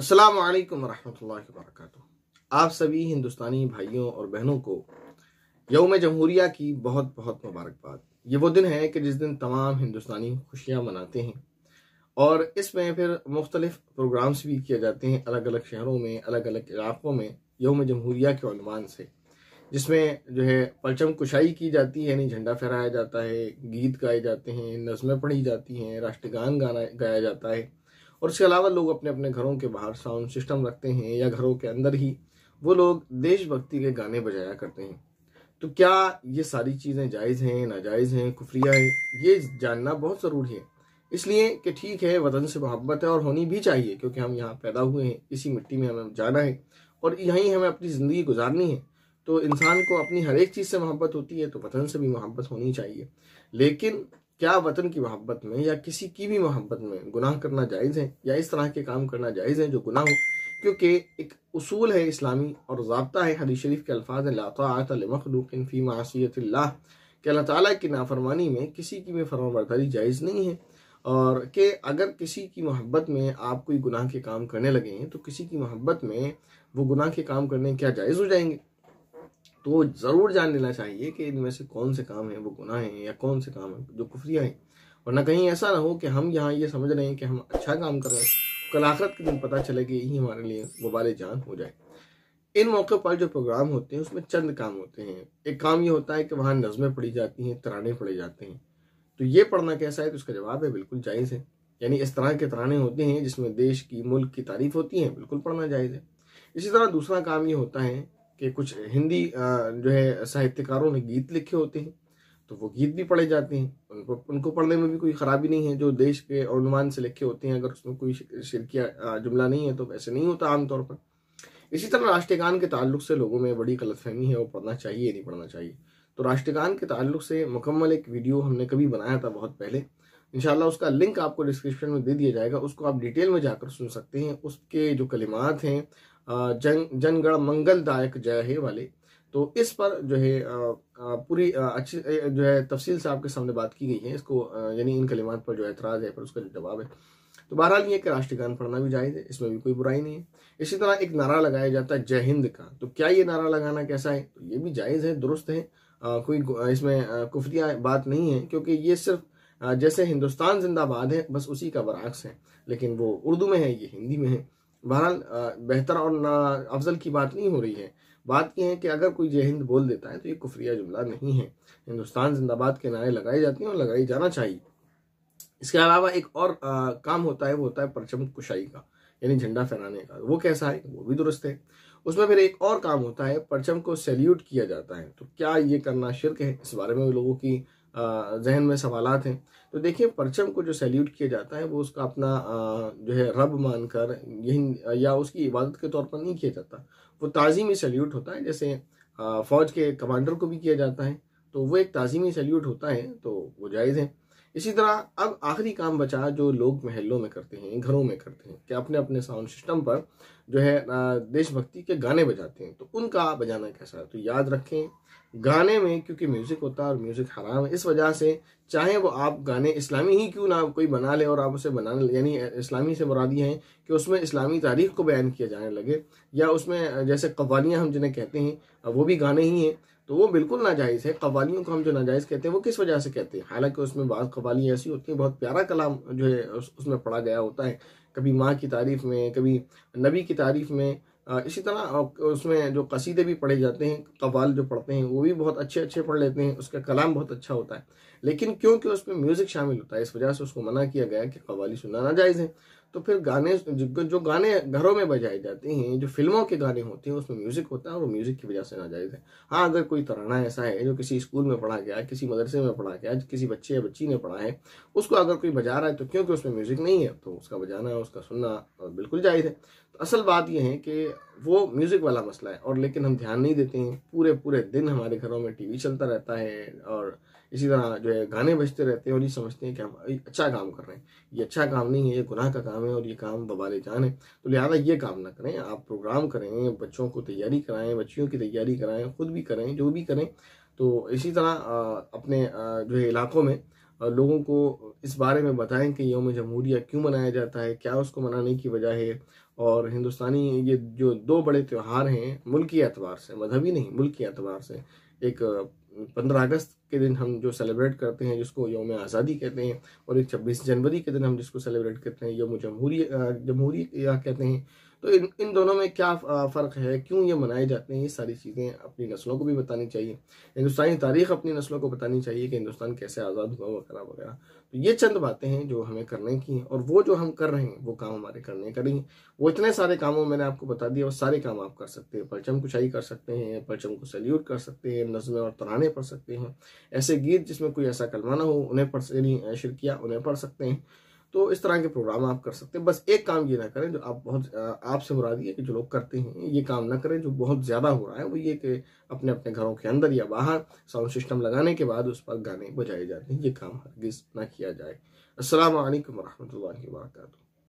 अस्सलाम वालेकुम रहमतुल्लाहि आप सभी हिंदुस्तानी भाइयों और बहनों को यौम जमहूरिया की बहुत बहुत मुबारकबाद ये वो दिन है कि जिस दिन तमाम हिंदुस्तानी खुशियाँ मनाते हैं और इसमें फिर मुख्तलिफ प्रोग्राम्स भी किए जाते हैं अलग अलग शहरों में अलग अलग इलाक़ों में यौम जमहूरिया के अनुमान से जिसमें जो है परचम कुशाई की जाती है यानी झंडा फहराया जाता है गीत गाए जाते हैं नज़में पढ़ी जाती हैं राष्ट्रगान गाना गाया जाता है और इसके अलावा लोग अपने अपने घरों के बाहर साउंड सिस्टम रखते हैं या घरों के अंदर ही वो लोग देशभक्ति के गाने बजाया करते हैं तो क्या ये सारी चीज़ें जायज़ हैं नाजायज़ हैं कुफरिया हैं ये जानना बहुत ज़रूरी है इसलिए कि ठीक है वतन से मोहब्बत है और होनी भी चाहिए क्योंकि हम यहाँ पैदा हुए हैं इसी मिट्टी में हमें जाना है और यहीं हमें अपनी ज़िंदगी गुजारनी है तो इंसान को अपनी हर एक चीज़ से मोहब्बत होती है तो वतन से भी मोहब्बत होनी चाहिए लेकिन क्या वतन की मोहब्बत में या किसी की भी मोहब्बत में गुनाह करना जायज़ है या इस तरह के काम करना जायज़ है जो गुनाह हो क्योंकि एक असूल है इस्लामी और जबता है हदीस शरीफ के अल्फाज लातामखलूक़िन के मासीत अल्लाह ताला की नाफरमानी में किसी की भी फरमा जायज़ नहीं है और कि अगर किसी की मोहब्बत में आप कोई गुनाह के काम करने लगे हैं तो किसी की मोहब्बत में वो गुनाह के काम करने क्या जायज़ हो जाएंगे तो ज़रूर जान लेना चाहिए कि इनमें से कौन से काम हैं वो गुनाह हैं या कौन से काम हैं जो कुफरिया हैं वरना कहीं ऐसा ना हो कि हम यहाँ ये समझ रहे हैं कि हम अच्छा काम कर रहे हैं कल आखरत के दिन पता चले कि यही हमारे लिए वबाल जान हो जाए इन मौके पर जो प्रोग्राम होते हैं उसमें चंद काम होते हैं एक काम ये होता है कि वहाँ नज़में पढ़ी जाती हैं तराने पढ़े जाते हैं तो ये पढ़ना कैसा है तो उसका जवाब है बिल्कुल जायज़ है यानी इस तरह के तराने होते हैं जिसमें देश की मुल्क की तारीफ होती है बिल्कुल पढ़ना जायज़ है इसी तरह दूसरा काम ये होता है कि कुछ हिंदी जो है साहित्यकारों ने गीत लिखे होते हैं तो वो गीत भी पढ़े जाते हैं उनको उनको पढ़ने में भी कोई खराबी नहीं है जो देश के अनुमान से लिखे होते हैं अगर उसमें कोई शिरकिया जुमला नहीं है तो वैसे नहीं होता आमतौर पर इसी तरह राष्ट्रगान के ताल्लुक से लोगों में बड़ी गलतफहमी है वो पढ़ना चाहिए नहीं पढ़ना चाहिए तो राष्ट्रगान के ताल्लुक से मुकम्मल एक वीडियो हमने कभी बनाया था बहुत पहले इनशाला उसका लिंक आपको डिस्क्रिप्शन में दे दिया जाएगा उसको आप डिटेल में जाकर सुन सकते हैं उसके जो कलिमात हैं जन जनगण मंगलदायक जय हे वाले तो इस पर जो है पूरी अच्छी जो है तफसील साहब के सामने बात की गई है इसको यानी इन कलिमात पर जो एतराज़ है पर उसका जो जवाब है तो बहरहाल ये कि राष्ट्रगान पढ़ना भी जायज़ है इसमें भी कोई बुराई नहीं है इसी तरह एक नारा लगाया जाता है जय हिंद का तो क्या ये नारा लगाना कैसा है तो ये भी जायज़ है दुरुस्त है आ, कोई इसमें कुफरिया बात नहीं है क्योंकि ये सिर्फ जैसे हिंदुस्तान जिंदाबाद है बस उसी का बरक्स है लेकिन वो उर्दू में है ये हिंदी में है बहरहाल बेहतर और ना अफजल की बात नहीं हो रही है बात यह है कि अगर कोई जय हिंद बोल देता है तो ये कुफरिया जुमला नहीं है हिंदुस्तान जिंदाबाद के नारे लगाए जाते हैं और लगाई जाना चाहिए इसके अलावा एक और आ, काम होता है वो होता है परचम कुशाई का यानी झंडा फहराने का वो कैसा है वो भी दुरुस्त है उसमें फिर एक और काम होता है परचम को सैल्यूट किया जाता है तो क्या ये करना शिरक है इस बारे में लोगों की जहन में सवालत हैं तो देखिए परचम को जो सैल्यूट किया जाता है वो उसका अपना जो है रब मानकर यही या उसकी इबादत के तौर पर नहीं किया जाता वो ताज़ीमी सैल्यूट होता है जैसे फ़ौज के कमांडर को भी किया जाता है तो वो एक ताज़ीमी सैल्यूट होता है तो वो जायज़ है इसी तरह अब आखिरी काम बचा जो लोग महलों में करते हैं घरों में करते हैं कि अपने अपने साउंड सिस्टम पर जो है देशभक्ति के गाने बजाते हैं तो उनका बजाना कैसा है तो याद रखें गाने में क्योंकि म्यूज़िक होता है और म्यूज़िक हराम है इस वजह से चाहे वो आप गाने इस्लामी ही क्यों ना कोई बना ले और आप उसे बनाने यानी इस्लामी से मुरादी हैं कि उसमें इस्लामी तारीख को बयान किया जाने लगे या उसमें जैसे कवालियाँ हम जिन्हें कहते हैं वो भी गाने ही हैं तो वो बिल्कुल नाजायज़ है कवालियों को हम जो नाजायज़ कहते हैं वो किस वजह से कहते हैं हालांकि उसमें बाज़ कवालियाँ ऐसी होती हैं बहुत प्यारा कलाम जो है उसमें पढ़ा गया होता है कभी माँ की तारीफ़ में कभी नबी की तारीफ़ में इसी तरह उसमें जो कसीदे भी पढ़े जाते हैं कवाल जो पढ़ते हैं वो भी बहुत अच्छे अच्छे पढ़ लेते हैं उसका कलाम बहुत अच्छा होता है लेकिन क्योंकि उसमें म्यूज़िक शामिल होता है इस वजह से उसको मना किया गया कि कवाली सुनना नाजायज़ है तो फिर गाने जो गाने घरों में बजाए जाते हैं जो फिल्मों के गाने होते हैं उसमें म्यूजिक होता है और म्यूजिक की वजह से नाजायज है हाँ अगर कोई तराना ऐसा है जो किसी स्कूल में पढ़ा गया किसी मदरसे में पढ़ा गया किसी बच्चे या बच्ची ने पढ़ा है उसको अगर कोई बजा रहा है तो क्योंकि उसमें म्यूजिक नहीं है तो उसका बजाना उसका सुनना बिल्कुल जायज है तो असल बात यह है कि वो म्यूजिक वाला मसला है और लेकिन हम ध्यान नहीं देते हैं पूरे पूरे दिन हमारे घरों में टीवी चलता रहता है और इसी तरह जो है गाने बजते रहते हैं और ये समझते हैं कि हम अच्छा काम कर रहे हैं ये अच्छा काम नहीं है ये गुनाह का काम है और ये काम बबाले जान है तो लिहाजा ये काम ना करें आप प्रोग्राम करें बच्चों को तैयारी कराएं बच्चियों की तैयारी कराएं खुद भी करें जो भी करें तो इसी तरह अपने जो है इलाकों में लोगों को इस बारे में बताएं कि योम जमहूरिया क्यों मनाया जाता है क्या उसको मनाने की वजह है और हिंदुस्तानी ये जो दो बड़े त्यौहार हैं मुल्की एतबार से मजहबी नहीं मुल्की एतबार से एक पंद्रह अगस्त के दिन हम जो सेलिब्रेट करते हैं जिसको योम आज़ादी कहते हैं और एक छब्बीस जनवरी के दिन हम जिसको सेलिब्रेट करते हैं योम जमहूरी जमहूरी कहते हैं तो इन इन दोनों में क्या फ़र्क है क्यों ये मनाए जाते हैं ये सारी चीज़ें अपनी नस्लों को भी बतानी चाहिए हिंदुस्तानी तारीख अपनी नस्लों को बतानी चाहिए कि हिंदुस्तान कैसे आज़ाद हुआ वगैरह वगैरह तो ये चंद बातें हैं जो हमें करने की हैं और वो जो हम कर रहे हैं वो काम हमारे करने का नहीं वो इतने सारे कामों मैंने आपको बता दिया वो सारे काम आप कर सकते हैं परचम कुशाई कर सकते हैं परचम को सल्यूट कर सकते हैं नज़में और तराने पढ़ सकते हैं ऐसे गीत जिसमें कोई ऐसा कलमाना हो उन्हें पढ़ शिरकिया उन्हें पढ़ सकते हैं तो इस तरह के प्रोग्राम आप कर सकते हैं बस एक काम ये ना करें जो आप बहुत आपसे रहा है कि जो लोग करते हैं ये काम ना करें जो बहुत ज़्यादा हो रहा है वो ये कि अपने अपने घरों के अंदर या बाहर साउंड सिस्टम लगाने के बाद उस पर गाने बजाए जाते हैं ये काम हरगिज़ ना किया जाए असल वरहमल वरक